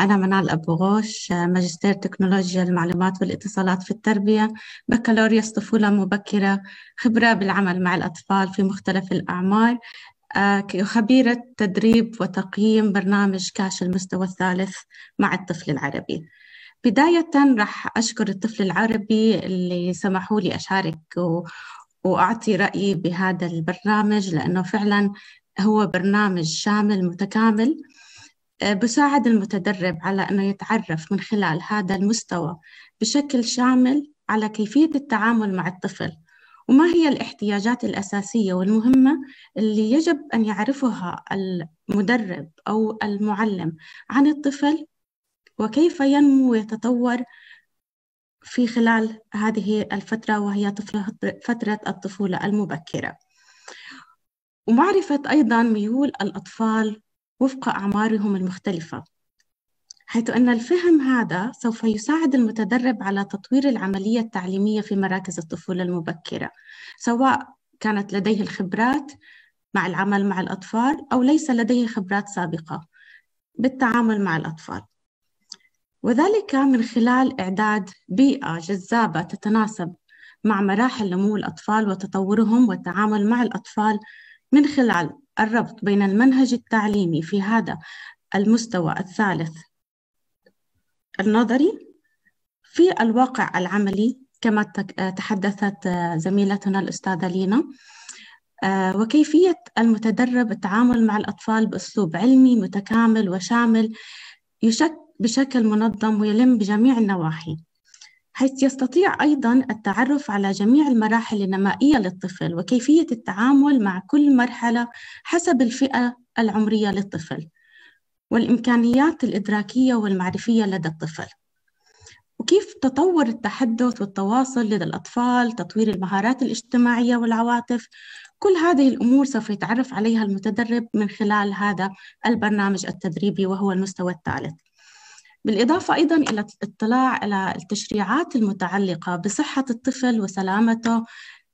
أنا منال أبو غوش ماجستير تكنولوجيا المعلومات والاتصالات في التربية بكالوريوس طفولة مبكرة خبرة بالعمل مع الأطفال في مختلف الأعمار آه، خبيرة تدريب وتقييم برنامج كاش المستوى الثالث مع الطفل العربي بداية راح أشكر الطفل العربي اللي سمحوا لي أشارك و... وأعطي رأيي بهذا البرنامج لأنه فعلا هو برنامج شامل متكامل آه، بساعد المتدرب على أنه يتعرف من خلال هذا المستوى بشكل شامل على كيفية التعامل مع الطفل وما هي الاحتياجات الأساسية والمهمة اللي يجب أن يعرفها المدرب أو المعلم عن الطفل وكيف ينمو ويتطور في خلال هذه الفترة وهي فترة الطفولة المبكرة ومعرفة أيضا ميول الأطفال وفق أعمارهم المختلفة حيث أن الفهم هذا سوف يساعد المتدرب على تطوير العملية التعليمية في مراكز الطفولة المبكرة سواء كانت لديه الخبرات مع العمل مع الأطفال أو ليس لديه خبرات سابقة بالتعامل مع الأطفال وذلك من خلال إعداد بيئة جذابة تتناسب مع مراحل نمو الأطفال وتطورهم والتعامل مع الأطفال من خلال الربط بين المنهج التعليمي في هذا المستوى الثالث النظري في الواقع العملي كما تحدثت آه، زميلتنا الأستاذة لينا آه، وكيفية المتدرب التعامل مع الأطفال بأسلوب علمي متكامل وشامل يشك بشكل منظم ويلم بجميع النواحي حيث يستطيع أيضا التعرف على جميع المراحل النمائية للطفل وكيفية التعامل مع كل مرحلة حسب الفئة العمرية للطفل والإمكانيات الإدراكية والمعرفية لدى الطفل وكيف تطور التحدث والتواصل لدى الأطفال تطوير المهارات الاجتماعية والعواطف كل هذه الأمور سوف يتعرف عليها المتدرب من خلال هذا البرنامج التدريبي وهو المستوى الثالث بالإضافة أيضا إلى الاطلاع على التشريعات المتعلقة بصحة الطفل وسلامته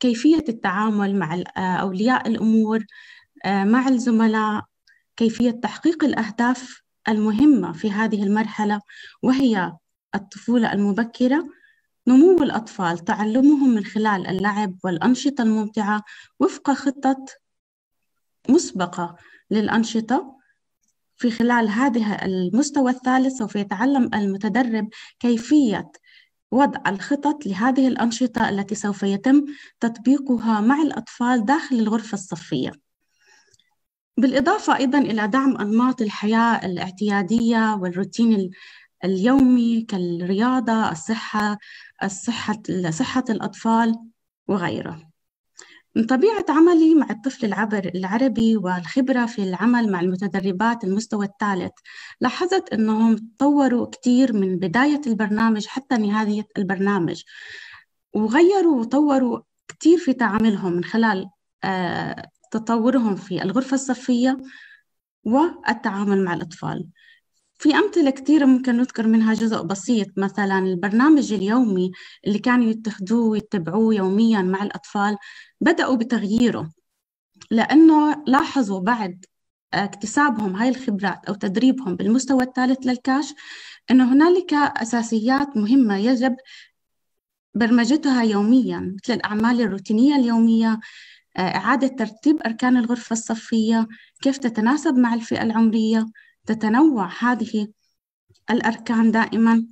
كيفية التعامل مع آه، أولياء الأمور آه، مع الزملاء كيفية تحقيق الأهداف المهمة في هذه المرحلة وهي الطفولة المبكرة نمو الأطفال تعلمهم من خلال اللعب والأنشطة الممتعة وفق خطة مسبقة للأنشطة في خلال هذه المستوى الثالث سوف يتعلم المتدرب كيفية وضع الخطط لهذه الأنشطة التي سوف يتم تطبيقها مع الأطفال داخل الغرفة الصفية. بالإضافة أيضا إلى دعم أنماط الحياة الاعتيادية والروتين اليومي كالرياضة، الصحة، الصحة صحة الأطفال وغيره. من طبيعة عملي مع الطفل العبر العربي والخبرة في العمل مع المتدربات المستوى الثالث لاحظت أنهم تطوروا كثير من بداية البرنامج حتى نهاية البرنامج وغيروا وطوروا كثير في تعاملهم من خلال آه، تطورهم في الغرفة الصفية والتعامل مع الأطفال في أمثلة كثيرة ممكن نذكر منها جزء بسيط مثلا البرنامج اليومي اللي كانوا يتخذوه ويتبعوه يوميا مع الأطفال بدأوا بتغييره لأنه لاحظوا بعد آه، اكتسابهم هاي الخبرات أو تدريبهم بالمستوى الثالث للكاش أنه هنالك أساسيات مهمة يجب برمجتها يوميا مثل الأعمال الروتينية اليومية آه، إعادة ترتيب أركان الغرفة الصفية كيف تتناسب مع الفئة العمرية تتنوع هذه الأركان دائما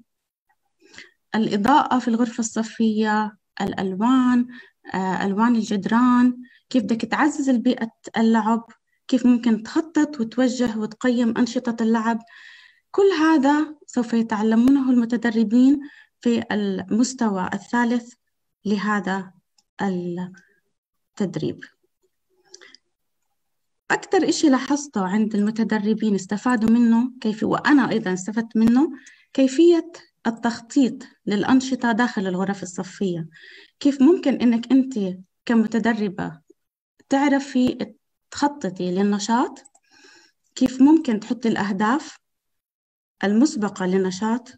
الإضاءة في الغرفة الصفية الألوان آه، ألوان الجدران كيف بدك تعزز البيئة اللعب كيف ممكن تخطط وتوجه وتقيم أنشطة اللعب كل هذا سوف يتعلمونه المتدربين في المستوى الثالث لهذا التدريب أكثر إشي لاحظته عند المتدربين استفادوا منه كيف وأنا أيضا استفدت منه كيفية التخطيط للأنشطة داخل الغرف الصفية كيف ممكن إنك أنت كمتدربة تعرفي تخططي للنشاط كيف ممكن تحطي الأهداف المسبقة للنشاط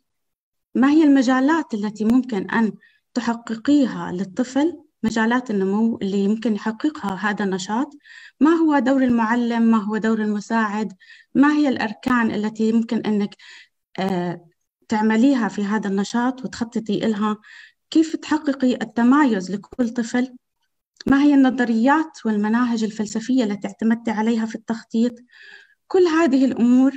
ما هي المجالات التي ممكن أن تحققيها للطفل مجالات النمو اللي يمكن يحققها هذا النشاط ما هو دور المعلم ما هو دور المساعد ما هي الأركان التي يمكن أنك آه، تعمليها في هذا النشاط وتخططي إلها كيف تحققي التمايز لكل طفل ما هي النظريات والمناهج الفلسفية التي اعتمدت عليها في التخطيط كل هذه الأمور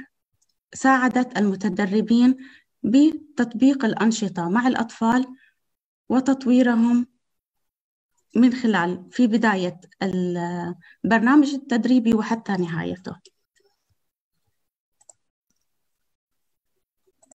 ساعدت المتدربين بتطبيق الأنشطة مع الأطفال وتطويرهم من خلال في بداية البرنامج التدريبي وحتى نهايته